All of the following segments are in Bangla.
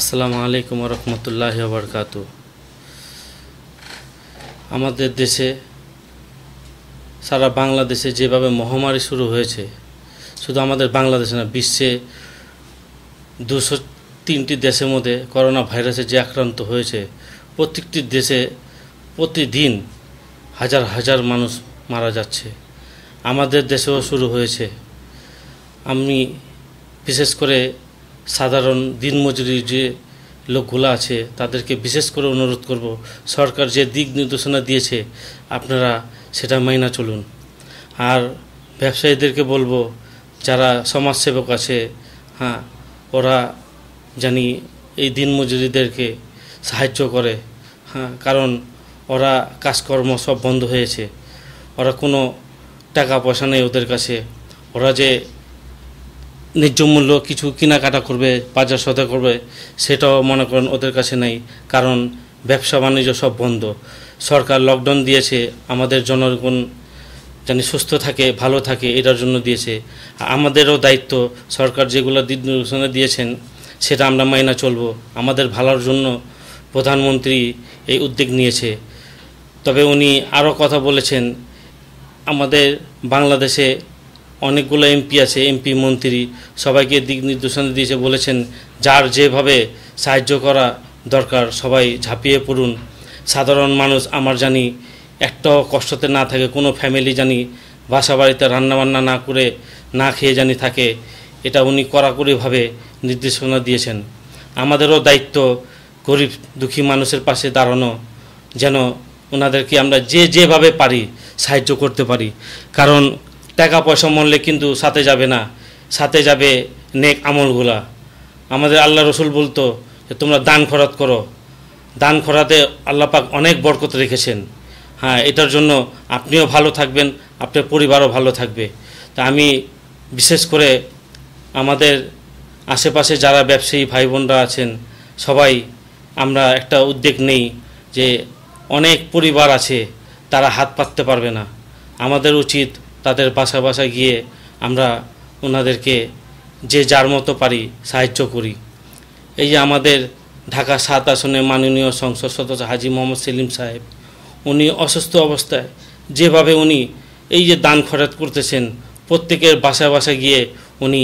আসসালামু আলাইকুম রহমতুল্লাহ বরকাত আমাদের দেশে সারা বাংলাদেশে যেভাবে মহামারী শুরু হয়েছে শুধু আমাদের বাংলাদেশে না বিশ্বে দুশো তিনটি দেশের মধ্যে করোনা ভাইরাসে যে আক্রান্ত হয়েছে প্রত্যেকটি দেশে প্রতিদিন হাজার হাজার মানুষ মারা যাচ্ছে আমাদের দেশেও শুরু হয়েছে আমি বিশেষ করে সাধারণ দিনমজুরি যে লোকগুলো আছে তাদেরকে বিশেষ করে অনুরোধ করব সরকার যে দিক নির্দেশনা দিয়েছে আপনারা সেটা মাইনা চলুন আর ব্যবসায়ীদেরকে বলবো যারা সমাজসেবক আছে হ্যাঁ ওরা জানি এই দিনমজুরিদেরকে সাহায্য করে হ্যাঁ কারণ ওরা কাজকর্ম সব বন্ধ হয়েছে ওরা কোনো টাকা পয়সা নেই ওদের কাছে ওরা যে ন্যায্য মূল্য কিছু কেনাকাটা করবে বাজার সদা করবে সেটাও মনে করেন ওদের কাছে নেই কারণ ব্যবসা বাণিজ্য সব বন্ধ সরকার লকডাউন দিয়েছে আমাদের জনগণ যেন সুস্থ থাকে ভালো থাকে এটার জন্য দিয়েছে আমাদেরও দায়িত্ব সরকার যেগুলো নির্দেশনা দিয়েছেন সেটা আমরা মাইনা চলব আমাদের ভালোর জন্য প্রধানমন্ত্রী এই উদ্যোগ নিয়েছে তবে উনি আরও কথা বলেছেন আমাদের বাংলাদেশে অনেকগুলো এমপি আছে এমপি মন্ত্রী সবাইকে দিক নির্দেশনা দিয়েছে বলেছেন যার যেভাবে সাহায্য করা দরকার সবাই ঝাঁপিয়ে পড়ুন সাধারণ মানুষ আমার জানি একটাও কষ্টতে না থাকে কোনো ফ্যামিলি জানি বাসা বাড়িতে রান্নাবান্না না করে না খেয়ে জানি থাকে এটা উনি কড়াকড়িভাবে নির্দেশনা দিয়েছেন আমাদেরও দায়িত্ব গরিব দুঃখী মানুষের পাশে দাঁড়ানো যেন ওনাদেরকে আমরা যে যেভাবে পারি সাহায্য করতে পারি কারণ টাকা পয়সা মরলে কিন্তু সাথে যাবে না সাথে যাবে নেক আমলগুলা আমাদের আল্লাহ রসুল বলতো যে তোমরা দান খরাত করো দান খরাতে পাক অনেক বরকত রেখেছেন হ্যাঁ এটার জন্য আপনিও ভালো থাকবেন আপনার পরিবারও ভালো থাকবে তা আমি বিশেষ করে আমাদের আশেপাশে যারা ব্যবসায়ী ভাই বোনরা আছেন সবাই আমরা একটা উদ্যোগ নেই যে অনেক পরিবার আছে তারা হাত পাততে পারবে না আমাদের উচিত তাদের বাসা বাসা গিয়ে আমরা ওনাদেরকে যে যার মতো পারি সাহায্য করি এই যে আমাদের ঢাকা সাত আসনে মাননীয় সংসদ সদস্য হাজি মোহাম্মদ সেলিম সাহেব উনি অসুস্থ অবস্থায় যেভাবে উনি এই যে দান খরচ করতেছেন প্রত্যেকের বাসায় বাসায় গিয়ে উনি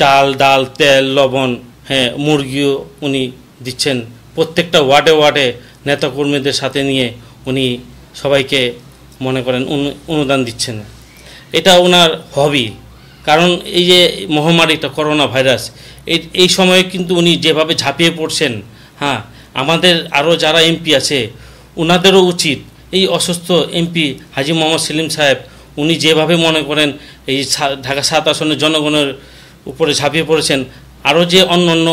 চাল ডাল তেল লবণ হ্যাঁ মুরগিও উনি দিচ্ছেন প্রত্যেকটা ওয়ার্ডে ওয়ার্ডে নেতাকর্মীদের সাথে নিয়ে উনি সবাইকে মনে করেন অনুদান দিচ্ছে না এটা ওনার হবি কারণ এই যে মহামারীটা করোনা ভাইরাস এই এই সময়ে কিন্তু উনি যেভাবে ঝাঁপিয়ে পড়ছেন হ্যাঁ আমাদের আরও যারা এমপি আছে ওনাদেরও উচিত এই অসুস্থ এমপি হাজি মোহাম্মদ সেলিম সাহেব উনি যেভাবে মনে করেন এই ঢাকা সাত আসনের জনগণের উপরে ঝাঁপিয়ে পড়েছেন আরও যে অন্য অন্য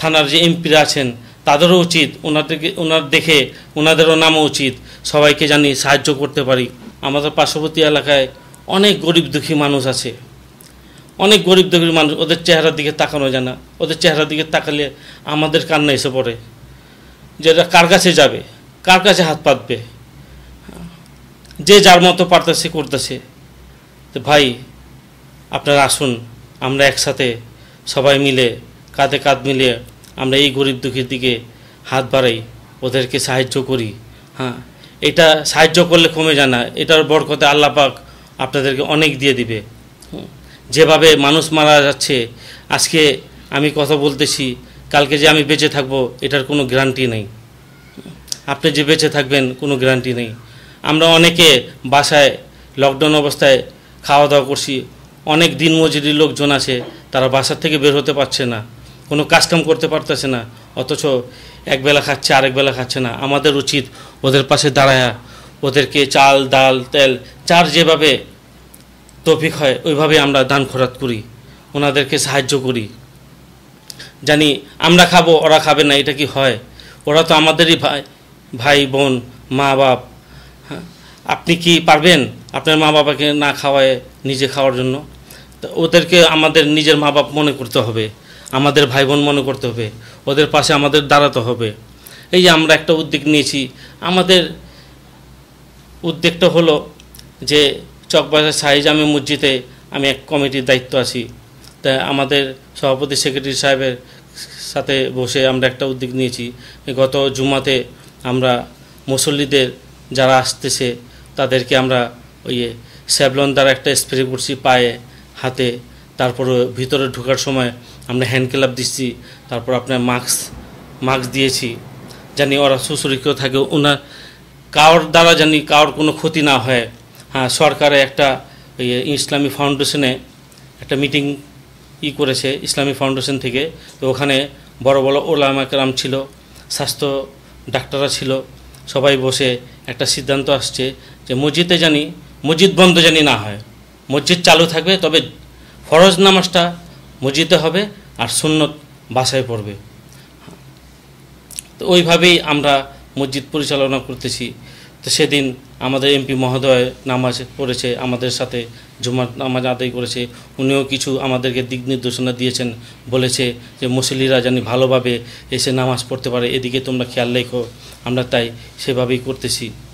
থানার যে এমপিরা আছেন তাদেরও উচিত ওনাদেরকে ওনার দেখে ওনাদেরও নামা উচিত সবাইকে জানি সাহায্য করতে পারি আমাদের পার্শ্ববর্তী এলাকায় অনেক গরিব দুঃখী মানুষ আছে অনেক গরিব দুঃখী মানুষ ওদের চেহারার দিকে তাকানো যায় না ওদের চেহারার দিকে তাকালে আমাদের কান্না এসে পড়ে যেটা কার কাছে যাবে কার কাছে হাত পাতবে যে যার মতো পারতেছে করতেছে তো ভাই আপনারা আসুন আমরা একসাথে সবাই মিলে কাঁধে কাঁধ মিলে আমরা এই গরিব দুঃখীর দিকে হাত বাড়াই ওদেরকে সাহায্য করি হ্যাঁ এটা সাহায্য করলে কমে যায় না এটার বরকতে আল্লাপাক আপনাদেরকে অনেক দিয়ে দিবে যেভাবে মানুষ মারা যাচ্ছে আজকে আমি কথা বলতেছি কালকে যে আমি বেঁচে থাকব এটার কোনো গ্যারান্টি নেই আপনি যে বেঁচে থাকবেন কোনো গ্যারান্টি নেই আমরা অনেকে বাসায় লকডাউন অবস্থায় খাওয়া দাওয়া করছি অনেক মজুরি লোকজন আছে তারা বাসার থেকে বের হতে পারছে না কোনো কাজকাম করতে পারতেছে না অথচ একবেলা খাচ্ছে বেলা খাচ্ছে না আমাদের উচিত ওদের পাশে দাঁড়ায়া ওদেরকে চাল ডাল তেল চার যেভাবে তফিক হয় ওইভাবে আমরা দান খরাত করি ওনাদেরকে সাহায্য করি জানি আমরা খাবো ওরা খাবে না এটা কি হয় ওরা তো আমাদেরই ভাই ভাই বোন মা বাপ হ্যাঁ, আপনি কি পারবেন আপনার মা বাবাকে না খাওয়ায় নিজে খাওয়ার জন্য ওদেরকে আমাদের নিজের মা বাপ মনে করতে হবে আমাদের ভাই বোন মনে করতে হবে ওদের পাশে আমাদের দাঁড়াতে হবে এই যে আমরা একটা উদ্যোগ নিয়েছি আমাদের উদ্যোগটা হলো যে চকবাজার জামি মসজিদে আমি এক কমিটির দায়িত্ব আছি তা আমাদের সভাপতি সেক্রেটারি সাহেবের সাথে বসে আমরা একটা উদ্যোগ নিয়েছি গত জুমাতে আমরা মুসল্লিদের যারা আসতেছে তাদেরকে আমরা ওই স্যাবলন দ্বারা একটা স্প্রে করছি পায়ে হাতে তারপরে ভিতরে ঢুকার সময় আমরা হ্যান্ড ক্লাব দিচ্ছি তারপর আপনার মাস্ক মাস্ক দিয়েছি জানি ওরা সুসুরিকেও থাকে ওনার কারোর দ্বারা জানি কারোর কোনো ক্ষতি না হয় হ্যাঁ সরকারে একটা ইসলামী ফাউন্ডেশনে একটা মিটিং ই করেছে ইসলামী ফাউন্ডেশন থেকে তো ওখানে বড় বড় ওলামা কেরাম ছিল স্বাস্থ্য ডাক্তাররা ছিল সবাই বসে একটা সিদ্ধান্ত আসছে যে মসজিদে জানি মসজিদ বন্ধ জানি না হয় মসজিদ চালু থাকবে তবে ফরজ নামাজটা মসজিদে হবে আর সুন্নত বাসায় পড়বে তো ওইভাবেই আমরা মসজিদ পরিচালনা করতেছি তো সেদিন আমাদের এমপি মহোদয় নামাজ পড়েছে আমাদের সাথে জুমার নামাজ আদায় করেছে উনিও কিছু আমাদেরকে দিক নির্দেশনা দিয়েছেন বলেছে যে মুসলিরা জানি ভালোভাবে এসে নামাজ পড়তে পারে এদিকে তোমরা খেয়াল রেখো আমরা তাই সেভাবেই করতেছি